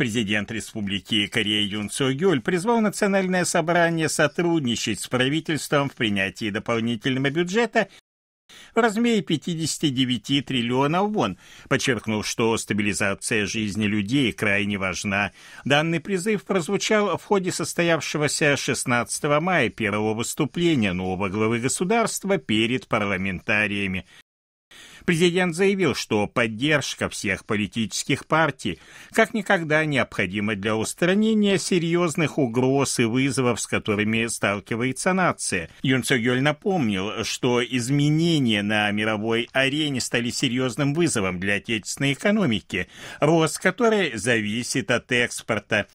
Президент Республики Корея Юн Цо Юль призвал Национальное собрание сотрудничать с правительством в принятии дополнительного бюджета в размере 59 триллионов вон, подчеркнув, что стабилизация жизни людей крайне важна. Данный призыв прозвучал в ходе состоявшегося 16 мая первого выступления нового главы государства перед парламентариями. Президент заявил, что поддержка всех политических партий как никогда необходима для устранения серьезных угроз и вызовов, с которыми сталкивается нация. Юн Цогёль напомнил, что изменения на мировой арене стали серьезным вызовом для отечественной экономики, рост которой зависит от экспорта,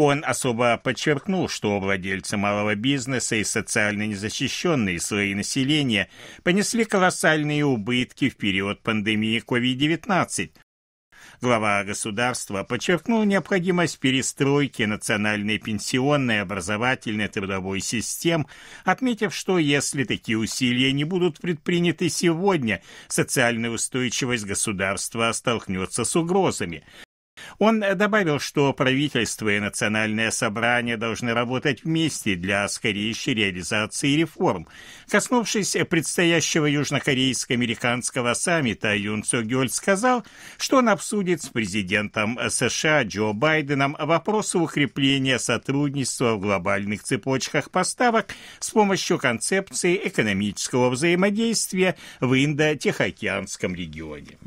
он особо подчеркнул, что владельцы малого бизнеса и социально незащищенные слои населения понесли колоссальные убытки в период пандемии COVID-19. Глава государства подчеркнул необходимость перестройки национальной пенсионной, образовательной, трудовой систем, отметив, что если такие усилия не будут предприняты сегодня, социальная устойчивость государства столкнется с угрозами. Он добавил, что правительство и национальное собрание должны работать вместе для скорейшей реализации реформ. Коснувшись предстоящего южнокорейско-американского саммита, Юн Цогёль сказал, что он обсудит с президентом США Джо Байденом вопросы укрепления сотрудничества в глобальных цепочках поставок с помощью концепции экономического взаимодействия в Индо-Тихоокеанском регионе.